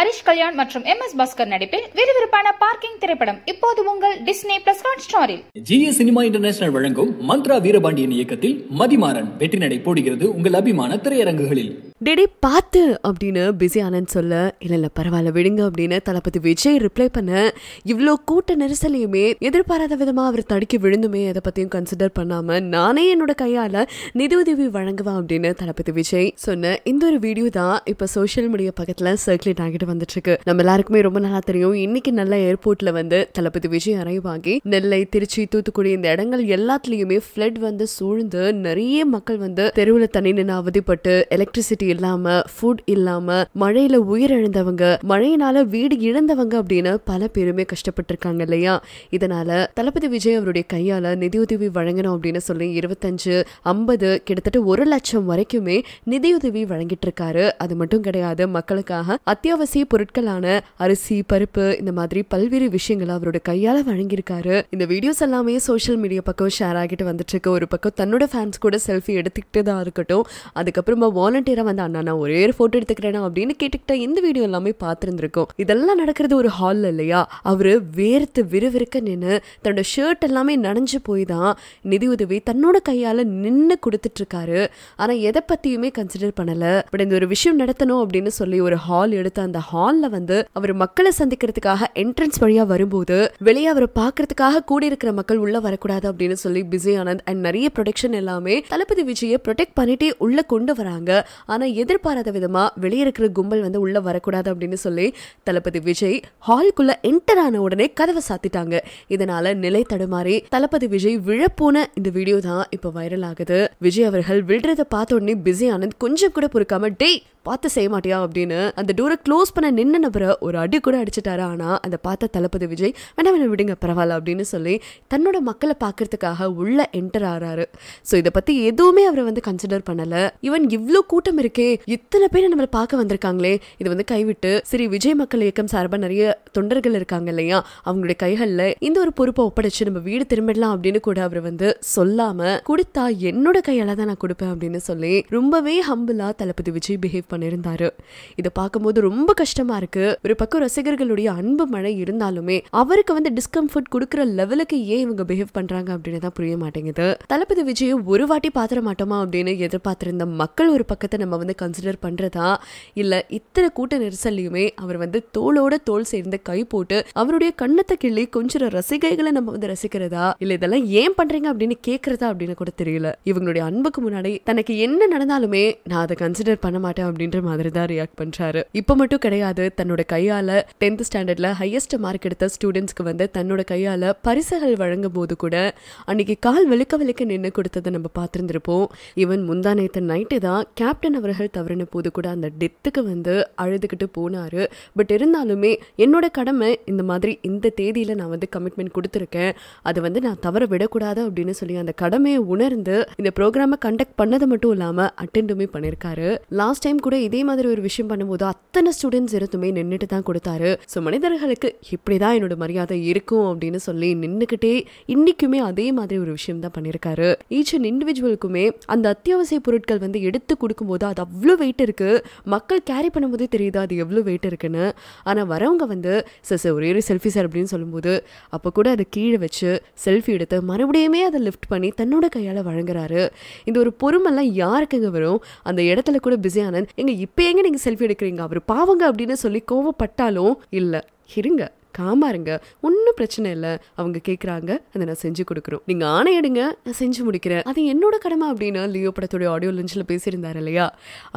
ஹரிஷ் கல்யாண் மற்றும் M S Bhaskar நடிப்பில் விறுவிறுப்பான பார்க்கிங் திரைப்படம் இப்போது உங்கள் டிஸ்னி பிளஸ் ஹாட் ஸ்டாரில் ஜிஏ சினிமா இன்டர்நேஷனல் வழங்கும் மந்த்ரா வீரபாண்டியன் இயக்கத்தில் மதிமாறன் வெற்றி நடை போடுகிறது உங்கள் அபிமான திரையரங்குகளில் டெடி பார்த்து அப்படின்னு பிஸி ஆனந்த் சொல்ல இல்லை இல்லை பரவாயில்ல விடுங்க அப்படின்னு தளபதி விஜய் ரிப்ளை பண்ண இவ்வளோ கூட்ட நெரிசலையுமே எதிர்பாராத விதமாக அவர் தடுக்கி விழுந்துமே அதை பற்றியும் கன்சிடர் பண்ணாமல் நானே என்னோட கையால் நிதியுதவி வழங்குவேன் அப்படின்னு தளபதி விஜய் சொன்ன இந்த ஒரு வீடியோ தான் இப்போ சோஷியல் மீடியா பக்கத்தில் சர்க்குலேட் ஆகிட்டு வந்துட்டுருக்கு நம்ம எல்லாருக்குமே ரொம்ப நல்லா தெரியும் இன்னைக்கு நல்ல ஏர்போர்ட்டில் வந்து தளபதி விஜய் அரைவாகி நெல்லை திருச்சி தூத்துக்குடி இந்த இடங்கள் எல்லாத்துலேயுமே ஃப்ளட் வந்து சூழ்ந்து நிறைய மக்கள் வந்து தெருவில் தண்ணி நின்று அவதிப்பட்டு எலக்ட்ரிசிட்டி இல்லாம ஃபுட் இல்லாம மழையில உயிரிழந்தவங்க மழையினால வீடு இழந்தவங்க அப்படின்னு பல பேருமே கஷ்டப்பட்டு இருக்காங்க இல்லையா இதனால தளபதி விஜய் அவருடைய கையால நிதியுதவி வழங்கணும் அப்படின்னு சொல்லி இருபத்தஞ்சு ஐம்பது கிட்டத்தட்ட ஒரு லட்சம் வரைக்குமே நிதியுதவி வழங்கிட்டு இருக்காரு அது மட்டும் கிடையாது மக்களுக்காக அத்தியாவசிய பொருட்களான அரிசி பருப்பு இந்த மாதிரி பல்வேறு விஷயங்களை அவரோட கையால வழங்கியிருக்காரு இந்த வீடியோஸ் எல்லாமே சோஷியல் மீடியா பக்கம் ஷேர் ஆகிட்டு வந்துட்டு இருக்கு ஒரு பக்கம் தன்னோட ஃபேன்ஸ் கூட செல்ஃபி எடுத்துக்கிட்டு தான் இருக்கட்டும் அதுக்கப்புறமா வாலண்டியரா வந்து தானா நான் ஒரே ஒரு ஃபோட்டோ எடுத்துக்கிறேனா அப்படின்னு கேட்டுக்கிட்டா இந்த வீடியோ எல்லாமே பார்த்துருந்துருக்கோம் இதெல்லாம் நடக்கிறது ஒரு ஹாலில் இல்லையா அவர் வேர்த்து விறுவிறுக்க நின்று தன்னோட ஷர்ட் எல்லாமே நனைஞ்சு போய் தான் நிதி உதவி தன்னோட கையால் நின்று கொடுத்துட்ருக்காரு ஆனால் எதை பற்றியுமே கன்சிடர் பண்ணலை பட் இந்த ஒரு விஷயம் நடத்தணும் அப்படின்னு சொல்லி ஒரு ஹால் எடுத்து அந்த ஹாலில் வந்து அவர் மக்களை சந்திக்கிறதுக்காக என்ட்ரன்ஸ் வழியாக வரும்போது வெளியே அவரை பார்க்கறதுக்காக இருக்கிற மக்கள் உள்ளே வரக்கூடாது அப்படின்னு சொல்லி பிஸி ஆனந்த் அண்ட் நிறைய ப்ரொடக்ஷன் எல்லாமே தளபதி விஜயை ப்ரொடெக்ட் பண்ணிட்டே உள்ளே கொண்டு வராங்க ஆனால் எதிர்பாராத விதமா வெளியிருக்கிற கும்பல் வந்து உள்ள வரக்கூடாது அப்படின்னு சொல்லி தளபதி விஜய் ஹால்குள்ள என்டர் ஆன உடனே கதவை சாத்திட்டாங்க இதனால நிலை தடுமாறி தளபதி விஜய் விழப்போன இந்த வீடியோ தான் இப்ப வைரல் ஆகுது விஜய் அவர்கள் விழுறத பார்த்த உடனே பிஸி ஆனந்த் கொஞ்சம் கூட பொறுக்காம டே பார்த்து செய்ய மாட்டியா அப்படின்னு அந்த டோரை க்ளோஸ் பண்ண நின்ன நபரை ஒரு அடி கூட அடிச்சிட்டாரு ஆனால் அந்த பார்த்த தளபதி விஜய் வேணா வேணாம் விடுங்க பரவாயில்ல அப்படின்னு சொல்லி தன்னோட மக்களை பார்க்கறதுக்காக உள்ள என்டர் ஆறாரு ஸோ இதை பற்றி எதுவுமே அவரை வந்து கன்சிடர் பண்ணலை ஈவன் இவ்வளோ கூட்டம் இருக்கு ஓகே இத்தனை பேர் நம்மளை பார்க்க வந்திருக்காங்களே இது வந்து கைவிட்டு சரி விஜய் மக்கள் இயக்கம் சார்பாக நிறைய தொண்டர்கள் இருக்காங்க இல்லையா அவங்களுடைய கைகளில் இந்த ஒரு பொறுப்பை ஒப்படைச்சு நம்ம வீடு திரும்பிடலாம் அப்படின்னு கூட அவர் வந்து சொல்லாம கொடுத்தா என்னோட கையால தான் நான் கொடுப்பேன் அப்படின்னு சொல்லி ரொம்பவே ஹம்பிளா தளபதி விஜய் பிஹேவ் பண்ணியிருந்தாரு இதை பார்க்கும்போது ரொம்ப கஷ்டமா இருக்கு ஒரு பக்கம் ரசிகர்களுடைய அன்பு மழை இருந்தாலுமே அவருக்கு வந்து டிஸ்கம்ஃபர்ட் கொடுக்குற லெவலுக்கு ஏன் இவங்க பிஹேவ் பண்றாங்க அப்படின்னு தான் புரிய மாட்டேங்குது தளபதி விஜயை ஒரு வாட்டி பாத்திர மாட்டோமா அப்படின்னு எதிர்பார்த்திருந்த மக்கள் ஒரு பக்கத்தை நம்ம வந்து கன்சிடர் பண்ணுறதா இல்லை இத்தனை கூட்ட நெரிசல்லையுமே அவர் வந்து தோளோட தோல் சேர்ந்து கை போட்டு அவருடைய கண்ணத்தை கிள்ளி கொஞ்சம் ரசிகைகளை நம்ம வந்து ரசிக்கிறதா இல்லை இதெல்லாம் ஏன் பண்ணுறீங்க அப்படின்னு கேட்குறதா அப்படின்னு கூட தெரியல இவங்களுடைய அன்புக்கு முன்னாடி தனக்கு என்ன நடந்தாலுமே நான் அதை கன்சிடர் பண்ண மாட்டேன் அப்படின்ற மாதிரி தான் ரியாக்ட் பண்றாரு இப்போ மட்டும் கிடையாது தன்னோட கையால டென்த் ஸ்டாண்டர்ட்ல ஹையஸ்ட் மார்க் எடுத்த ஸ்டூடெண்ட்ஸ்க்கு வந்து தன்னோட கையால பரிசுகள் வழங்கும் போது கூட அன்னைக்கு கால் வெளுக்க வெளுக்க நின்று கொடுத்ததை நம்ம பார்த்துருந்துருப்போம் இவன் முந்தா நேற்று நைட்டு தான் கேப்டன் அவர் அவர்கள் தவறின போது கூட அந்த டெத்துக்கு வந்து அழுதுகிட்டு போனார் பட் இருந்தாலுமே என்னோட கடமை இந்த மாதிரி இந்த தேதியில் நான் வந்து கமிட்மெண்ட் கொடுத்துருக்கேன் அதை வந்து நான் தவற விடக்கூடாது அப்படின்னு சொல்லி அந்த கடமையை உணர்ந்து இந்த ப்ரோக்ராமை கண்டக்ட் பண்ணது மட்டும் இல்லாமல் அட்டெண்டுமே பண்ணியிருக்காரு லாஸ்ட் டைம் கூட இதே மாதிரி ஒரு விஷயம் பண்ணும்போது அத்தனை ஸ்டூடெண்ட்ஸ் இருந்துமே நின்றுட்டு தான் கொடுத்தாரு ஸோ மனிதர்களுக்கு இப்படி தான் என்னோட மரியாதை இருக்கும் அப்படின்னு சொல்லி நின்றுக்கிட்டே இன்னைக்குமே அதே மாதிரி ஒரு விஷயம் தான் பண்ணியிருக்காரு ஈச் அண்ட் இண்டிவிஜுவலுக்குமே அந்த அத்தியாவசிய பொருட்கள் வந்து எடுத்து கொடுக்கும்போது அது அது அவ்வளோ வெயிட் இருக்குது மக்கள் கேரி பண்ணும்போதே தெரியுது அது எவ்வளோ வெயிட் இருக்குன்னு ஆனால் வரவங்க வந்து சார் சார் ஒரே ஒரு செல்ஃபி சார் அப்படின்னு சொல்லும்போது அப்போ கூட அதை கீழே வச்சு செல்ஃபி எடுத்து மறுபடியுமே அதை லிஃப்ட் பண்ணி தன்னோட கையால் வழங்குறாரு இந்த ஒரு பொறுமெல்லாம் யாருக்குங்க வரும் அந்த இடத்துல கூட பிஸி ஆனந்த் எங்கள் இப்போ எங்கே நீங்கள் செல்ஃபி எடுக்கிறீங்க அவர் பாவங்க அப்படின்னு சொல்லி கோவப்பட்டாலும் இல்லை இருங்க காமாருங்க ஒன்றும் பிரச்சனை இல்லை அவங்க கேட்குறாங்க அதை நான் செஞ்சு கொடுக்குறோம் நீங்கள் ஆணையிடுங்க நான் செஞ்சு முடிக்கிறேன் அது என்னோட கடமை அப்படின்னு லியோ படத்துடைய ஆடியோ லஞ்சில் பேசியிருந்தார் இல்லையா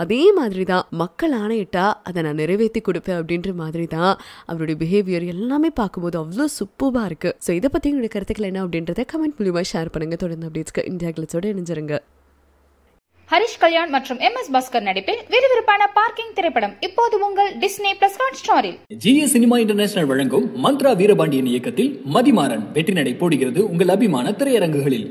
அதே மாதிரி தான் மக்கள் ஆணையிட்டா அதை நான் நிறைவேற்றி கொடுப்பேன் அப்படின்ற மாதிரி தான் அவருடைய பிஹேவியர் எல்லாமே பார்க்கும்போது அவ்வளோ சூப்பராக இருக்குது ஸோ இதை பற்றி உங்களுடைய கருத்துக்கள் என்ன அப்படின்றத கமெண்ட் மூலியமாக ஷேர் பண்ணுங்கள் தொடர்ந்து அப்டேட்ஸ்க்கு இந்தியா கிளச்சோட இணைஞ்சிருங்க ஹரிஷ் கல்யாண் மற்றும் எம் எஸ் பாஸ்கர் நடிப்பில் விறுவிறுப்பான பார்க்கிங் திரைப்படம் இப்போது உங்கள் டிஸ்னி பிளஸ் ஹாட் ஸ்டாரில் ஜிஏ சினிமா இன்டர்நேஷனல் வழங்கும் மந்த்ரா வீரபாண்டியன் இயக்கத்தில் மதிமாறன் வெற்றி நடை போடுகிறது உங்கள் அபிமான திரையரங்குகளில்